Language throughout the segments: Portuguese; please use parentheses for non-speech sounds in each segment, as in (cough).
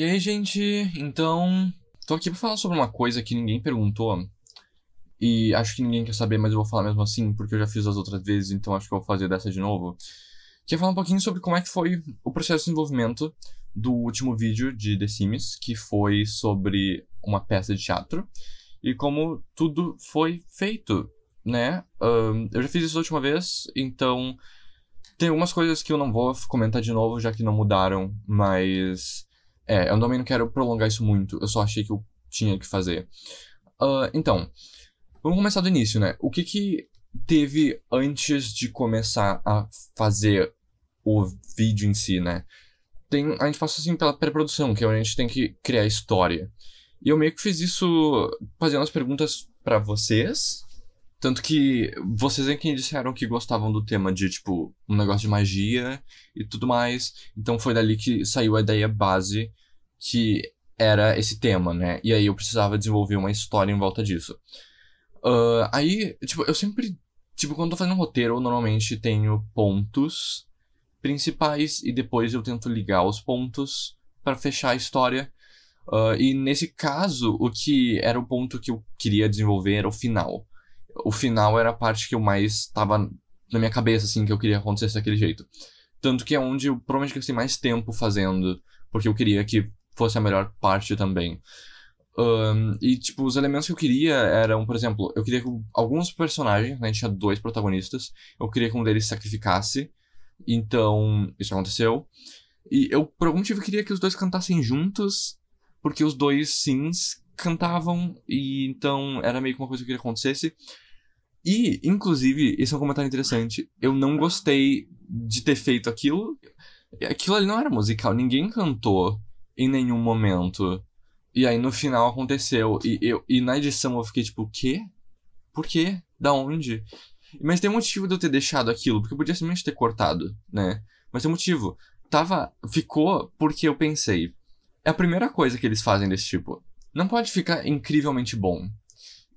E aí, gente, então. Tô aqui pra falar sobre uma coisa que ninguém perguntou. E acho que ninguém quer saber, mas eu vou falar mesmo assim, porque eu já fiz as outras vezes, então acho que eu vou fazer dessa de novo. Que é falar um pouquinho sobre como é que foi o processo de desenvolvimento do último vídeo de The Sims, que foi sobre uma peça de teatro, e como tudo foi feito, né? Um, eu já fiz isso a última vez, então tem algumas coisas que eu não vou comentar de novo, já que não mudaram, mas é, eu é também não quero prolongar isso muito, eu só achei que eu tinha que fazer. Uh, então, vamos começar do início, né? O que que teve antes de começar a fazer o vídeo em si, né? Tem, a gente passa assim pela pré-produção, que é onde a gente tem que criar história. E eu meio que fiz isso fazendo as perguntas para vocês, tanto que vocês é quem disseram que gostavam do tema de, tipo, um negócio de magia e tudo mais. Então foi dali que saiu a ideia base, que era esse tema, né? E aí eu precisava desenvolver uma história em volta disso. Uh, aí, tipo, eu sempre. Tipo, quando tô fazendo um roteiro, eu normalmente tenho pontos principais e depois eu tento ligar os pontos para fechar a história. Uh, e nesse caso, o que era o ponto que eu queria desenvolver era o final o final era a parte que eu mais tava na minha cabeça, assim, que eu queria acontecer daquele jeito. Tanto que é onde eu provavelmente gastei mais tempo fazendo, porque eu queria que fosse a melhor parte também. Um, e, tipo, os elementos que eu queria eram, por exemplo, eu queria que alguns personagens, né, a gente tinha dois protagonistas, eu queria que um deles sacrificasse, então isso aconteceu. E eu, por algum motivo, queria que os dois cantassem juntos, porque os dois sims cantavam, e então era meio que uma coisa que queria acontecesse. E, inclusive, esse é um comentário interessante. Eu não gostei de ter feito aquilo. Aquilo ali não era musical, ninguém cantou em nenhum momento. E aí no final aconteceu. E, eu, e na edição eu fiquei tipo, o quê? Por quê? Da onde? Mas tem um motivo de eu ter deixado aquilo, porque eu podia simplesmente ter cortado, né? Mas tem um motivo. Tava. Ficou porque eu pensei. É a primeira coisa que eles fazem desse tipo não pode ficar incrivelmente bom.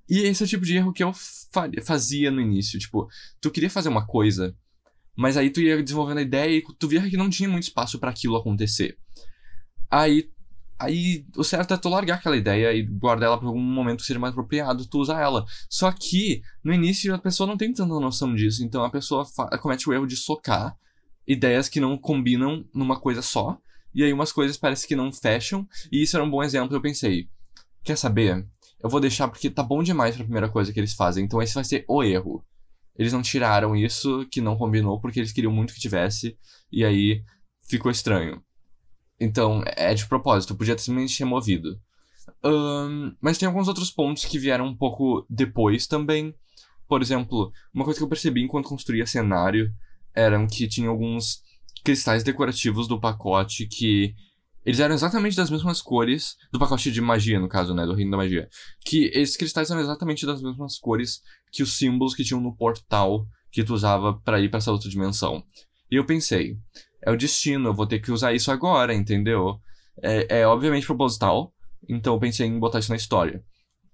E esse é o tipo de erro que eu fazia no início. Tipo, tu queria fazer uma coisa, mas aí tu ia desenvolvendo a ideia e tu via que não tinha muito espaço para aquilo acontecer. Aí, aí o certo é tu largar aquela ideia e guardar ela para algum momento que seja mais apropriado, tu usar ela. Só que, no início, a pessoa não tem tanta noção disso, então a pessoa comete o erro de socar ideias que não combinam numa coisa só. E aí umas coisas parece que não fecham, e isso era um bom exemplo, eu pensei Quer saber? Eu vou deixar porque tá bom demais pra primeira coisa que eles fazem. Então esse vai ser o erro. Eles não tiraram isso, que não combinou, porque eles queriam muito que tivesse. E aí ficou estranho. Então, é de propósito, podia ter simplesmente removido. Um, mas tem alguns outros pontos que vieram um pouco depois também. Por exemplo, uma coisa que eu percebi enquanto construía cenário eram que tinha alguns cristais decorativos do pacote que eles eram exatamente das mesmas cores do pacote de magia, no caso, né? Do reino da magia. Que esses cristais eram exatamente das mesmas cores que os símbolos que tinham no portal que tu usava para ir para essa outra dimensão. E eu pensei, é o destino, eu vou ter que usar isso agora, entendeu? É, é obviamente proposital, então eu pensei em botar isso na história.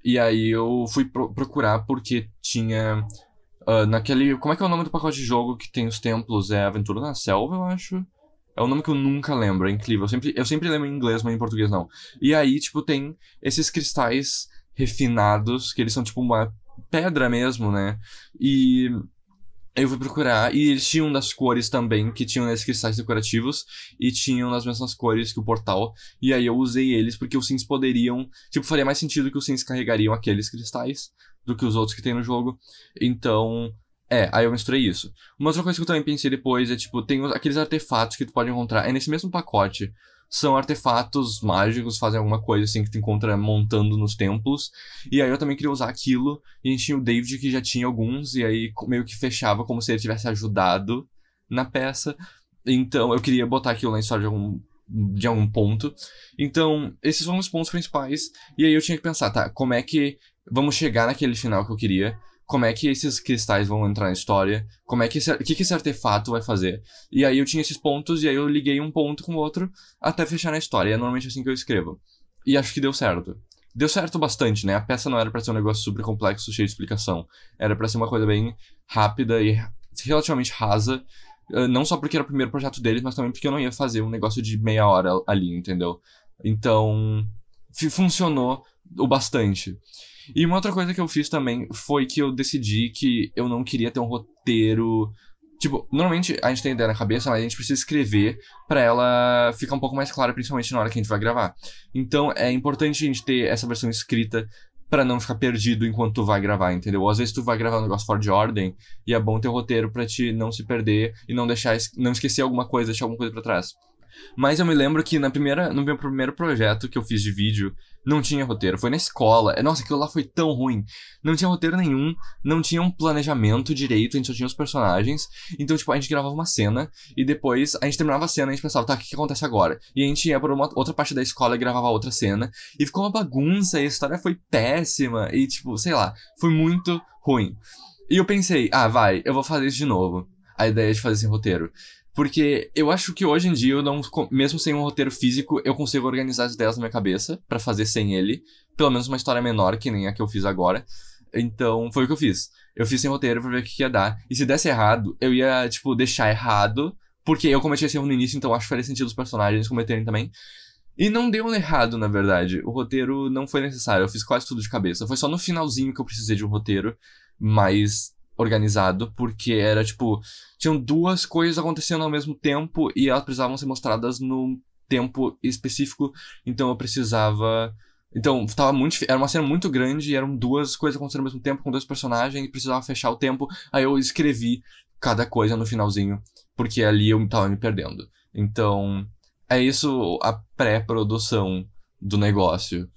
E aí eu fui pro procurar porque tinha. Uh, naquele. Como é que é o nome do pacote de jogo que tem os templos? É Aventura na Selva, eu acho. É um nome que eu nunca lembro, é incrível. Eu sempre, eu sempre lembro em inglês, mas em português não. E aí, tipo, tem esses cristais refinados, que eles são tipo uma pedra mesmo, né? E eu fui procurar, e eles tinham das cores também, que tinham esses cristais decorativos, e tinham das mesmas cores que o portal. E aí eu usei eles porque os Sims poderiam. Tipo, faria mais sentido que os Sims carregariam aqueles cristais do que os outros que tem no jogo. Então, é, aí eu misturei isso. Uma outra coisa que eu também pensei depois é, tipo, tem aqueles artefatos que tu pode encontrar. É nesse mesmo pacote. São artefatos mágicos, fazem alguma coisa assim que tu encontra montando nos templos. E aí eu também queria usar aquilo. E a gente tinha o David que já tinha alguns, e aí meio que fechava como se ele tivesse ajudado na peça. Então eu queria botar aquilo na história de algum, de algum ponto. Então, esses foram os pontos principais. E aí eu tinha que pensar, tá, como é que vamos chegar naquele final que eu queria? como é que esses cristais vão entrar na história, como é que esse, que, que esse artefato vai fazer. E aí eu tinha esses pontos, e aí eu liguei um ponto com o outro até fechar na história. E é normalmente assim que eu escrevo. E acho que deu certo. Deu certo bastante, né? A peça não era para ser um negócio super complexo, cheio de explicação. Era para ser uma coisa bem rápida e relativamente rasa. Ah, não só porque era o primeiro projeto deles, mas também porque eu não ia fazer um negócio de meia hora ali, entendeu? Então, funcionou o bastante. E uma outra coisa que eu fiz também foi que eu decidi que eu não queria ter um roteiro. Tipo, normalmente a gente tem ideia na cabeça, mas a gente precisa escrever para ela ficar um pouco mais clara, principalmente na hora que a gente vai gravar. Então é importante a gente ter essa versão escrita para não ficar perdido enquanto tu vai gravar, entendeu? Às vezes tu vai gravar um negócio fora de ordem e é bom ter o roteiro para te não se perder e não deixar não esquecer alguma coisa, deixar alguma coisa para trás. Mas eu me lembro que na primeira, no meu primeiro projeto que eu fiz de vídeo, não tinha roteiro. Foi na escola. É, nossa, aquilo lá foi tão ruim. Não tinha roteiro nenhum, não tinha um planejamento direito, a gente só tinha os personagens. Então, tipo, a gente gravava uma cena e depois a gente terminava a cena e a gente pensava, tá, o que, que acontece agora? E a gente ia pra uma, outra parte da escola e gravava outra cena. E ficou uma bagunça e a história foi péssima. E, tipo, sei lá, foi muito ruim. E eu pensei, ah, vai, eu vou fazer isso de novo. A ideia de fazer esse roteiro. Porque eu acho que hoje em dia eu não, mesmo sem um roteiro físico, eu consigo organizar as ideias na minha cabeça para fazer sem ele, pelo menos uma história menor que nem a que eu fiz agora. Então, foi o que eu fiz. Eu fiz sem roteiro para ver o que ia dar. E se desse errado, eu ia, tipo, deixar errado, porque eu cometi esse erro no início, então acho que faria sentido os personagens cometerem também. E não deu errado, na verdade. O roteiro não foi necessário. Eu fiz quase tudo de cabeça. Foi só no finalzinho que eu precisei de um roteiro, mas organizado, porque era tipo. Tinham duas coisas acontecendo ao mesmo tempo e elas precisavam ser mostradas num tempo específico, então eu precisava. Então, tava muito. Era uma cena muito grande, eram duas coisas acontecendo ao mesmo tempo com dois personagens, e precisava fechar o tempo. Aí eu escrevi cada coisa no finalzinho, porque ali eu tava me perdendo. Então, é isso a pré-produção do negócio.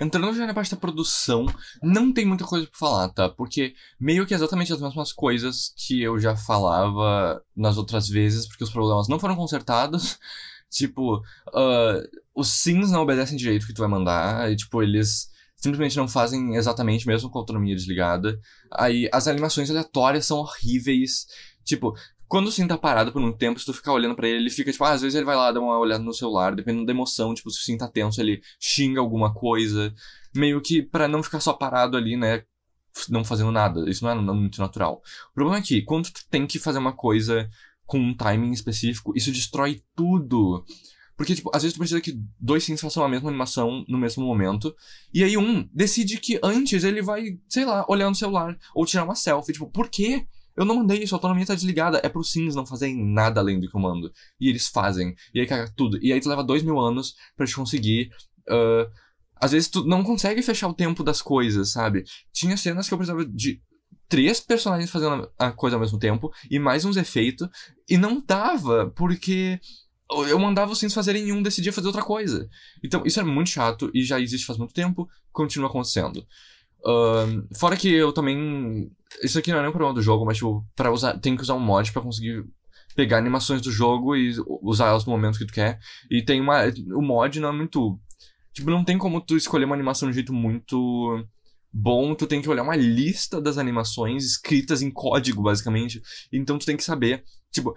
Entrando já na parte da produção, não tem muita coisa pra falar, tá? Porque meio que é exatamente as mesmas coisas que eu já falava nas outras vezes, porque os problemas não foram consertados. (laughs) Tipo, uh, os sims não obedecem direito o que tu vai mandar, e tipo, eles simplesmente não fazem exatamente, mesmo com a autonomia desligada. Aí as animações aleatórias são horríveis. Tipo, quando o Sim tá parado por um tempo, se tu ficar olhando para ele, ele fica, tipo, ah, às vezes ele vai lá dar uma olhada no celular, dependendo da emoção, tipo, se o Sim tá tenso, ele xinga alguma coisa. Meio que para não ficar só parado ali, né? Não fazendo nada. Isso é, não é muito natural. O problema é que, quando tu tem que fazer uma coisa com um timing específico, isso destrói tudo. Porque, tipo, às vezes tu precisa que dois sims façam a mesma animação no mesmo momento. E aí um decide que antes ele vai, sei lá, olhar no celular ou tirar uma selfie. Tipo, por quê? Eu não mandei isso, a autonomia tá desligada. É pro Sims não fazerem nada além do que eu mando. E eles fazem. E aí caga tudo. E aí tu leva dois mil anos para te conseguir. Uh, às vezes tu não consegue fechar o tempo das coisas, sabe? Tinha cenas que eu precisava de três personagens fazendo a coisa ao mesmo tempo e mais uns efeitos. E não dava, porque eu mandava os sims fazerem um, decidia fazer outra coisa. Então, isso é muito chato e já existe faz muito tempo, continua acontecendo fora que eu também. Isso aqui não é nem um problema do jogo, mas, tipo, pra usar, tem que usar um mod para conseguir pegar animações do jogo e usar elas no momento que tu quer. E tem uma. O mod não é muito. Tipo, não tem como tu escolher uma animação de um jeito muito bom. Tu tem que olhar uma lista das animações escritas em código, basicamente. Então tu tem que saber, tipo,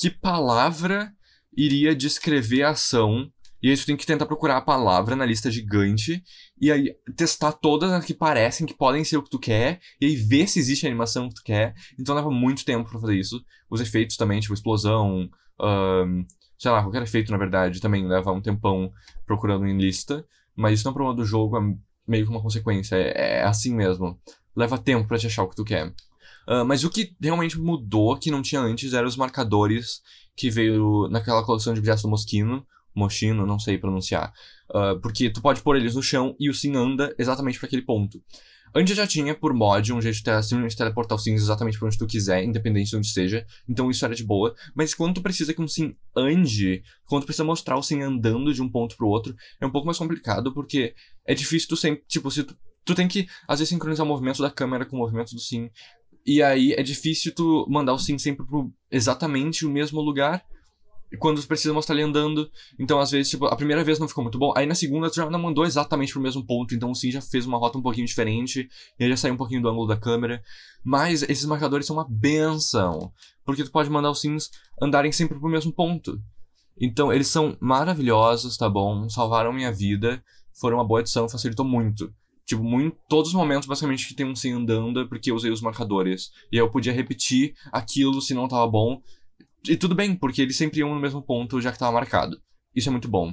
que palavra iria descrever a ação e aí tu tem que tentar procurar a palavra na lista gigante e aí testar todas as que parecem que podem ser o que tu quer e aí ver se existe a animação que tu quer. Então leva muito tempo para fazer isso. Os efeitos também, tipo explosão, um, sei lá, qualquer efeito na verdade também leva um tempão procurando em lista. Mas isso não é um problema do jogo, é meio que uma consequência, é, é assim mesmo. Leva tempo para te achar o que tu quer. Uh, mas o que realmente mudou, que não tinha antes, eram os marcadores que veio naquela coleção de objetos do Mosquino, Mochino, não sei pronunciar. Uh, porque tu pode pôr eles no chão e o Sim anda exatamente para aquele ponto. Antes já tinha, por mod, um jeito de, te teleportar o Sim exatamente para onde tu quiser, independente de onde seja, então isso era de boa. Mas quando tu precisa que um Sim ande, quando tu precisa mostrar o Sim andando de um ponto pro outro, é um pouco mais complicado, porque é difícil tu sempre, tipo, se tu, tu tem que, às vezes, sincronizar o movimento da câmera com o movimento do Sim. E aí é difícil tu mandar o Sim sempre pro exatamente o mesmo lugar, e quando você precisa mostrar ele andando. Então, às vezes, tipo, a primeira vez não ficou muito bom. Aí na segunda tu já não mandou exatamente pro mesmo ponto. Então o Sim já fez uma rota um pouquinho diferente. E ele já saiu um pouquinho do ângulo da câmera. Mas esses marcadores são uma benção. Porque tu pode mandar os Sims andarem sempre pro mesmo ponto. Então, eles são maravilhosos, tá bom? Salvaram minha vida. Foram uma boa edição, facilitou muito. Tipo, muito, todos os momentos, basicamente, que tem um Sim andando é porque eu usei os marcadores. E aí eu podia repetir aquilo se não tava bom. E tudo bem, porque eles sempre iam no mesmo ponto, já que tava marcado. Isso é muito bom.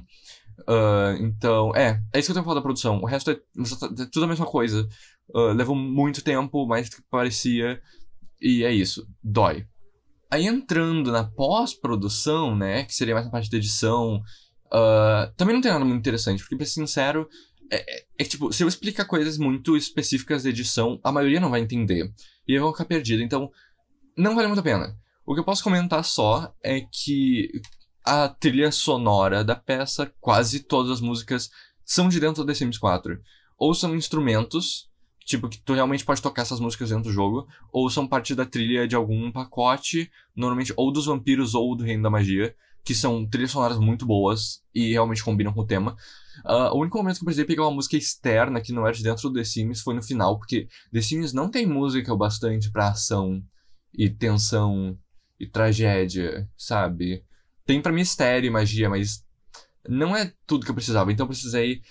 Uh, então, é, é isso que eu tenho pra falar da produção. O resto é, é tudo a mesma coisa. Uh, levou muito tempo, mais do que parecia. E é isso. Dói. Aí entrando na pós-produção, né? Que seria mais na parte da edição. Uh, também não tem nada muito interessante, porque, pra ser sincero, é, é, é, tipo, se eu explicar coisas muito específicas da edição, a maioria não vai entender. E vão ficar perdido. Então, não vale muito a pena. O que eu posso comentar só é que a trilha sonora da peça, quase todas as músicas são de dentro do The Sims 4. Ou são instrumentos, tipo, que tu realmente pode tocar essas músicas dentro do jogo, ou são parte da trilha de algum pacote, normalmente ou dos vampiros ou do Reino da Magia, que são trilhas sonoras muito boas e realmente combinam com o tema. Uh, o único momento que eu precisei pegar uma música externa que não era de dentro do The Sims foi no final, porque The Sims não tem música o bastante pra ação e tensão e tragédia, sabe? Tem para mistério e magia, mas não é tudo que eu precisava. Então eu precisei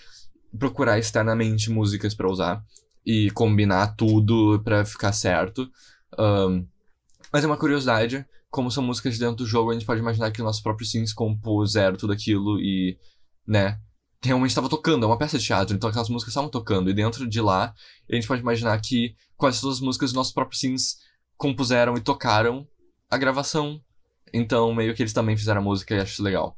procurar externamente músicas para usar e combinar tudo para ficar certo. Um, mas é uma curiosidade, como são músicas de dentro do jogo, a gente pode imaginar que nossos próprios sims compuseram tudo aquilo e, né, realmente estava tocando, é uma peça de teatro, então aquelas músicas estavam tocando. E dentro de lá, a gente pode imaginar que quase todas as músicas nossos próprios sims compuseram e tocaram a gravação. Então, meio que eles também fizeram a música e acho isso legal.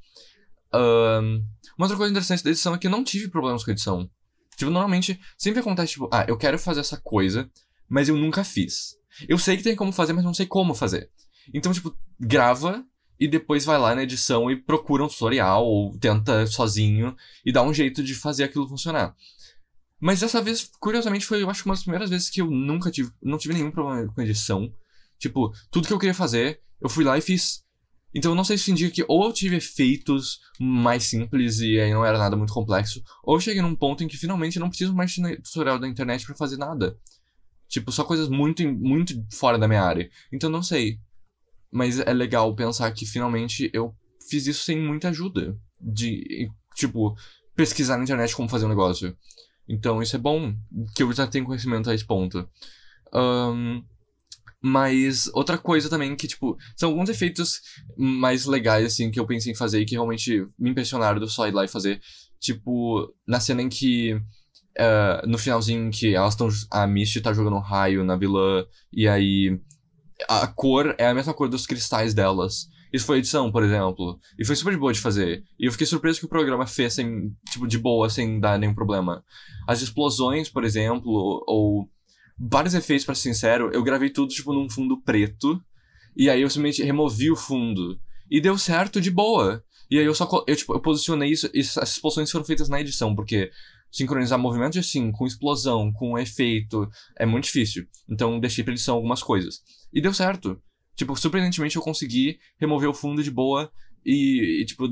Um, uma outra coisa interessante da edição é que eu não tive problemas com edição. Tipo, normalmente, sempre acontece, tipo, ah, eu quero fazer essa coisa, mas eu nunca fiz. Eu sei que tem como fazer, mas não sei como fazer. Então, tipo, grava e depois vai lá na edição e procura um tutorial ou tenta sozinho e dá um jeito de fazer aquilo funcionar. Mas dessa vez, curiosamente, foi, eu acho, uma das primeiras vezes que eu nunca tive, não tive nenhum problema com edição. Tipo, tudo que eu queria fazer, eu fui lá e fiz. Então, não sei se indica que ou eu tive efeitos mais simples e aí não era nada muito complexo, ou eu cheguei num ponto em que finalmente eu não preciso mais de tutorial da internet para fazer nada. Tipo, só coisas muito, muito fora da minha área. Então, não sei. Mas é legal pensar que finalmente eu fiz isso sem muita ajuda. De, tipo, pesquisar na internet como fazer um negócio. Então, isso é bom que eu já tenho conhecimento a esse ponto. Um, mas outra coisa também que, tipo, são alguns efeitos mais legais, assim, que eu pensei em fazer e que realmente me impressionaram do só ir lá e fazer. Tipo, na cena em que. Uh, no finalzinho em que elas estão. A Misty tá jogando um raio na vilã, e aí. A cor é a mesma cor dos cristais delas. Isso foi edição, por exemplo. E foi super de boa de fazer. E eu fiquei surpreso que o programa fez sem, tipo, de boa, sem dar nenhum problema. As explosões, por exemplo, ou vários efeitos, para ser sincero. Eu gravei tudo, tipo, num fundo preto. E aí eu simplesmente removi o fundo. E deu certo de boa. E aí eu só. Eu, tipo, eu posicionei isso. Essas posições foram feitas na edição, porque sincronizar movimentos assim, com explosão, com efeito, é muito difícil. Então deixei pra edição algumas coisas. E deu certo. Tipo, surpreendentemente eu consegui remover o fundo de boa e, e tipo,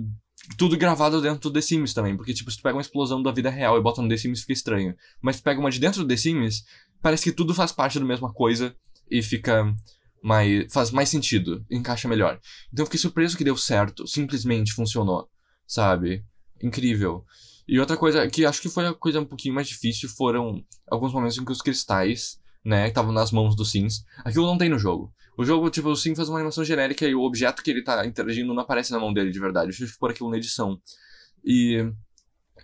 tudo gravado dentro do The Sims também. Porque, tipo, se tu pega uma explosão da vida real e bota no The Sims, fica estranho. Mas tu pega uma de dentro do The Sims, parece que tudo faz parte da mesma coisa e fica mais. faz mais sentido, encaixa melhor. Então eu fiquei surpreso que deu certo, simplesmente funcionou, sabe? Incrível. E outra coisa que acho que foi a coisa um pouquinho mais difícil foram alguns momentos em que os cristais, né, estavam nas mãos dos Sims. Aquilo não tem no jogo. O jogo, tipo, o Sim faz uma animação genérica e o objeto que ele tá interagindo não aparece na mão dele de verdade. Eu tive que pôr aquilo na edição. E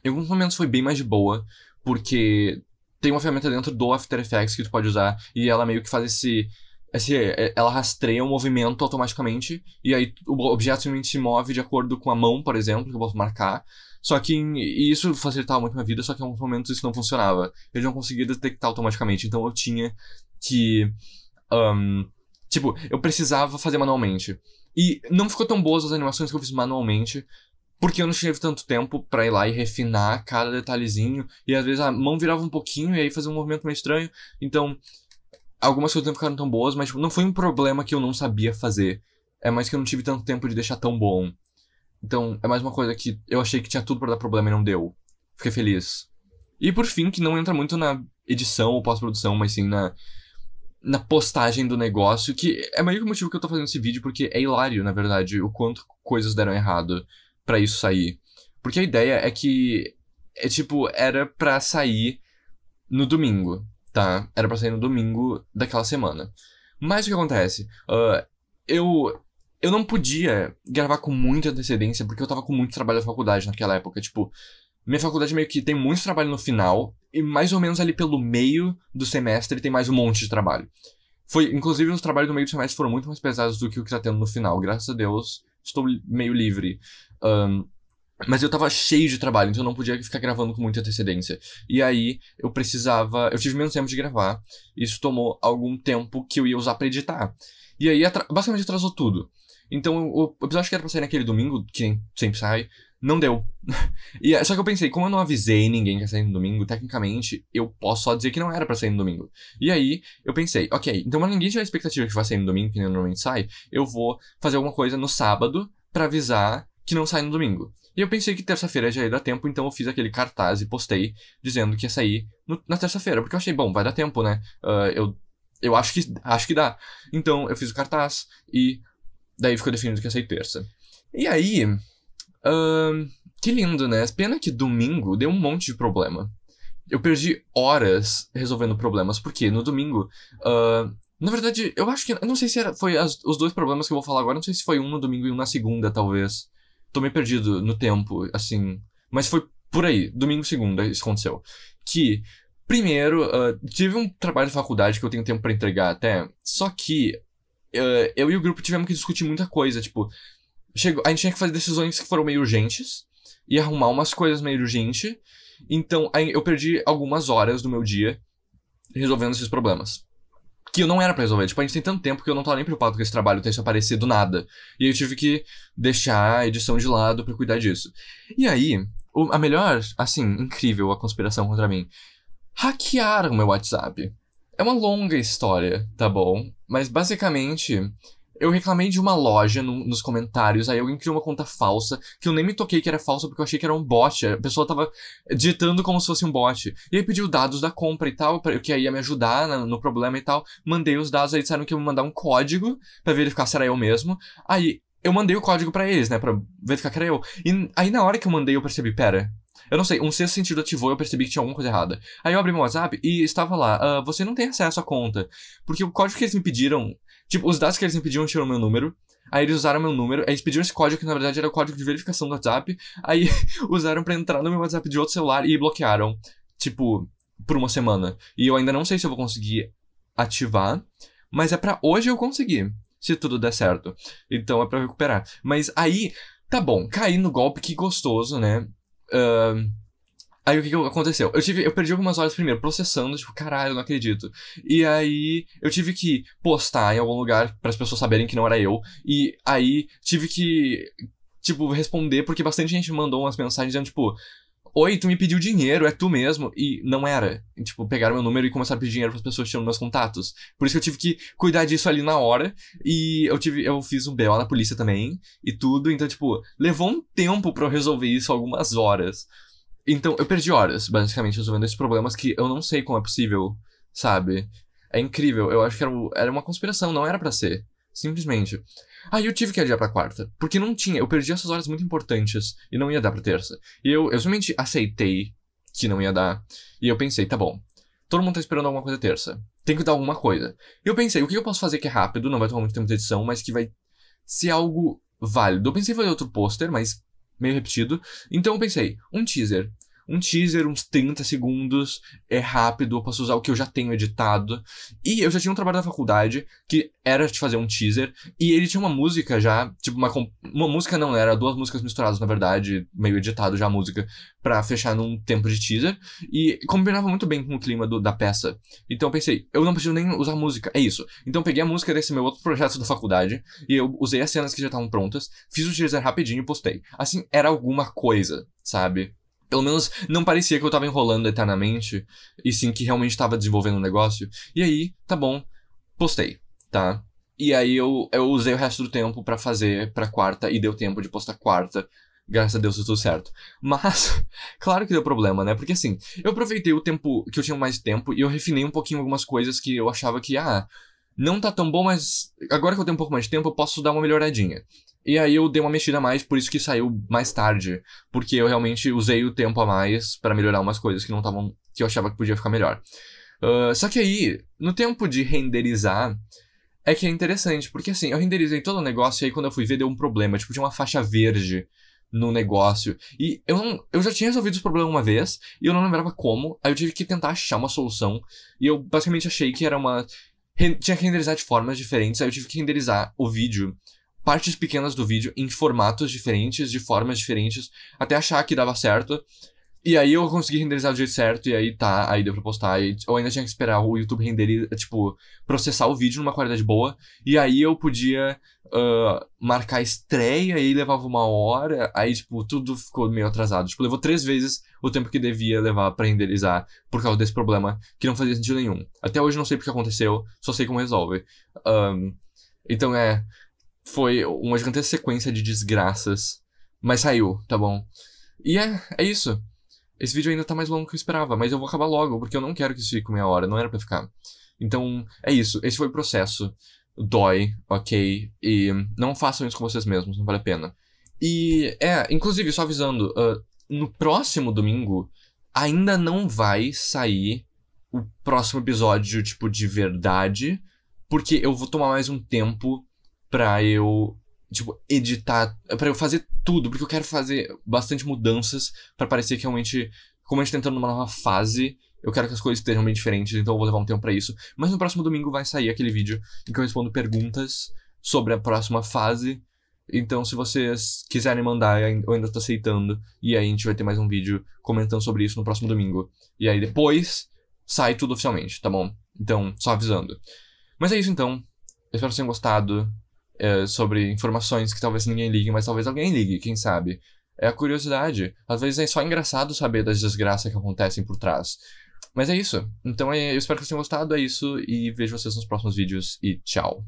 em alguns momentos foi bem mais de boa, porque tem uma ferramenta dentro do After Effects que tu pode usar e ela meio que faz esse assim, ela rastreia o movimento automaticamente, e aí o objeto simplesmente se move de acordo com a mão, por exemplo, que eu posso marcar. Só que e isso facilitava muito minha vida, só que em alguns momentos isso não funcionava. Eu não conseguia detectar automaticamente, então eu tinha que. Um, tipo, eu precisava fazer manualmente. E não ficou tão boas as animações que eu fiz manualmente, porque eu não tive tanto tempo para ir lá e refinar cada detalhezinho, e às vezes a mão virava um pouquinho e aí fazia um movimento meio estranho. Então, algumas coisas não ficaram tão boas, mas tipo, não foi um problema que eu não sabia fazer. É mais que eu não tive tanto tempo de deixar tão bom. Então, é mais uma coisa que eu achei que tinha tudo para dar problema e não deu. Fiquei feliz. E por fim, que não entra muito na edição ou pós-produção, mas sim na na postagem do negócio, que é meio que o motivo que eu tô fazendo esse vídeo, porque é hilário, na verdade, o quanto coisas deram errado para isso sair. Porque a ideia é que é tipo, era pra sair no domingo, tá? Era pra sair no domingo daquela semana. Mas o que acontece? Uh, eu. Eu não podia gravar com muita antecedência, porque eu tava com muito trabalho na faculdade naquela época. Tipo, minha faculdade meio que tem muito trabalho no final, e mais ou menos ali pelo meio do semestre tem mais um monte de trabalho. Foi, inclusive, os trabalhos do meio do semestre foram muito mais pesados do que o que tá tendo no final. Graças a Deus, estou meio livre um, mas eu tava cheio de trabalho, então eu não podia ficar gravando com muita antecedência. E aí eu precisava. Eu tive menos tempo de gravar. Isso tomou algum tempo que eu ia usar pra editar. E aí atra basicamente atrasou tudo. Então o episódio que era pra sair naquele domingo, que sempre sai, não deu. (laughs) e, é, só que eu pensei, como eu não avisei ninguém que ia sair no domingo, tecnicamente eu posso só dizer que não era para sair no domingo. E aí eu pensei, ok, então mas ninguém tiver expectativa que vai sair no domingo, que normalmente sai, eu vou fazer alguma coisa no sábado para avisar que não sai no domingo. E eu pensei que terça-feira já ia dar tempo, então eu fiz aquele cartaz e postei dizendo que ia sair no, na terça-feira, porque eu achei, bom, vai dar tempo, né? Uh, eu, eu acho que acho que dá. Então eu fiz o cartaz e daí ficou definido que ia sair terça. E aí. Uh, que lindo, né? Pena que domingo deu um monte de problema. Eu perdi horas resolvendo problemas, porque no domingo. Uh, na verdade, eu acho que. Eu não sei se era, foi as, os dois problemas que eu vou falar agora, não sei se foi um no domingo e um na segunda, talvez tô meio perdido no tempo, assim. Mas foi por aí, domingo, segunda, é isso aconteceu. Que, primeiro, uh, tive um trabalho de faculdade que eu tenho tempo para entregar até, só que uh, eu e o grupo tivemos que discutir muita coisa, tipo, chegou, a gente tinha que fazer decisões que foram meio urgentes e arrumar umas coisas meio urgente. Então, eu perdi algumas horas do meu dia resolvendo esses problemas que não era pra resolver. Tipo, a gente tem tanto tempo que eu não tava nem preocupado com esse trabalho ter se aparecido do nada. E eu tive que deixar a edição de lado para cuidar disso. E aí, o, a melhor, assim, incrível a conspiração contra mim. Hackearam meu WhatsApp. É uma longa história, tá bom? Mas basicamente, eu reclamei de uma loja no, nos comentários, aí alguém criou uma conta falsa, que eu nem me toquei que era falsa porque eu achei que era um bot. A pessoa tava digitando como se fosse um bot. E aí pediu dados da compra e tal, pra, que ia me ajudar na, no problema e tal. Mandei os dados, aí disseram que ia me mandar um código para verificar se era eu mesmo. Aí eu mandei o código para eles, né, pra verificar que era eu. E aí na hora que eu mandei eu percebi, pera, eu não sei, um sexto sentido ativou e eu percebi que tinha alguma coisa errada. Aí eu abri meu WhatsApp e estava lá, uh, você não tem acesso à conta. Porque o código que eles me pediram Tipo, os dados que eles me pediam tinham meu número. Aí eles usaram meu número, aí eles pediram esse código que na verdade era o código de verificação do WhatsApp. Aí (laughs) usaram para entrar no meu WhatsApp de outro celular e bloquearam. Tipo, por uma semana. E eu ainda não sei se eu vou conseguir ativar, mas é para hoje eu conseguir, se tudo der certo. Então é para recuperar. Mas aí, tá bom, caí no golpe, que gostoso, né? Uh, Aí o que, que aconteceu? Eu tive, eu perdi algumas horas primeiro processando, tipo, caralho, não acredito. E aí eu tive que postar em algum lugar para as pessoas saberem que não era eu. E aí tive que tipo responder porque bastante gente mandou umas mensagens dizendo tipo, Oi, tu me pediu dinheiro, é tu mesmo. E não era. E, tipo, pegaram meu número e começaram a pedir dinheiro para as pessoas tirando meus contatos. Por isso que eu tive que cuidar disso ali na hora. E eu tive, eu fiz um BO na polícia também e tudo. Então, tipo, levou um tempo para eu resolver isso, algumas horas. Então, eu perdi horas, basicamente, resolvendo esses problemas que eu não sei como é possível, sabe? É incrível, eu acho que era, era uma conspiração, não era para ser. Simplesmente. Aí eu tive que adiar pra quarta, porque não tinha, eu perdi essas horas muito importantes e não ia dar pra terça. E eu, eu simplesmente aceitei que não ia dar, e eu pensei, tá bom, todo mundo tá esperando alguma coisa terça, tem que dar alguma coisa. E eu pensei, o que eu posso fazer que é rápido, não vai tomar muito tempo de edição, mas que vai ser algo válido. Eu pensei em fazer outro pôster, mas meio repetido. Então eu pensei, um teaser um teaser, uns 30 segundos, é rápido, eu posso usar o que eu já tenho editado. E eu já tinha um trabalho da faculdade que era de fazer um teaser, e ele tinha uma música já, tipo, uma, uma música não, era duas músicas misturadas, na verdade, meio editado já a música, para fechar num tempo de teaser, e combinava muito bem com o clima do, da peça. Então eu pensei, eu não preciso nem usar música, é isso. Então eu peguei a música desse meu outro projeto da faculdade, e eu usei as cenas que já estavam prontas, fiz o teaser rapidinho e postei. Assim, era alguma coisa, sabe? Pelo menos não parecia que eu tava enrolando eternamente, e sim que realmente tava desenvolvendo um negócio. E aí, tá bom, postei, tá? E aí eu, eu usei o resto do tempo para fazer pra quarta, e deu tempo de postar quarta. Graças a Deus deu tudo certo. Mas, (laughs) claro que deu problema, né? Porque assim, eu aproveitei o tempo que eu tinha mais tempo e eu refinei um pouquinho algumas coisas que eu achava que, ah, não tá tão bom, mas agora que eu tenho um pouco mais de tempo, eu posso dar uma melhoradinha. E aí eu dei uma mexida a mais, por isso que saiu mais tarde. Porque eu realmente usei o tempo a mais para melhorar umas coisas que não estavam. que eu achava que podia ficar melhor. Uh, só que aí, no tempo de renderizar, é que é interessante, porque assim, eu renderizei todo o negócio e aí quando eu fui ver deu um problema, tipo, tinha uma faixa verde no negócio. E eu não, eu já tinha resolvido esse problema uma vez e eu não lembrava como, aí eu tive que tentar achar uma solução. E eu basicamente achei que era uma tinha que renderizar de formas diferentes, aí eu tive que renderizar o vídeo partes pequenas do vídeo em formatos diferentes, de formas diferentes, até achar que dava certo. E aí eu consegui renderizar do jeito certo, e aí tá, aí deu pra postar. E, ou tipo, ainda tinha que esperar o YouTube render, tipo, processar o vídeo numa qualidade boa. E aí eu podia uh, marcar estreia, e levava uma hora. Aí, tipo, tudo ficou meio atrasado. Tipo, levou três vezes o tempo que devia levar pra renderizar por causa desse problema, que não fazia sentido nenhum. Até hoje não sei porque aconteceu, só sei como resolve. Um, então é foi uma gigantesca sequência de desgraças. Mas saiu, tá bom. E é, é isso. Esse vídeo ainda tá mais longo que eu esperava, mas eu vou acabar logo, porque eu não quero que isso fique meia hora, não era para ficar. Então, é isso. Esse foi o processo. Dói, ok? E não façam isso com vocês mesmos, não vale a pena. E, é, inclusive, só avisando, uh, no próximo domingo ainda não vai sair o próximo episódio, tipo, de verdade, porque eu vou tomar mais um tempo pra eu, tipo, editar, para eu fazer tudo, porque eu quero fazer bastante mudanças para parecer que realmente, como a gente tá entrando numa nova fase, eu quero que as coisas estejam bem diferentes, então eu vou levar um tempo para isso. Mas no próximo domingo vai sair aquele vídeo em que eu respondo perguntas sobre a próxima fase. Então, se vocês quiserem mandar, eu ainda tô aceitando. E aí a gente vai ter mais um vídeo comentando sobre isso no próximo domingo. E aí depois sai tudo oficialmente, tá bom? Então, só avisando. Mas é isso então. Eu espero que vocês tenham gostado é, sobre informações que talvez ninguém ligue, mas talvez alguém ligue, quem sabe. É a curiosidade. Às vezes é só engraçado saber das desgraças que acontecem por trás. Mas é isso. Então é, eu espero que vocês tenham gostado, é isso, e vejo vocês nos próximos vídeos e tchau.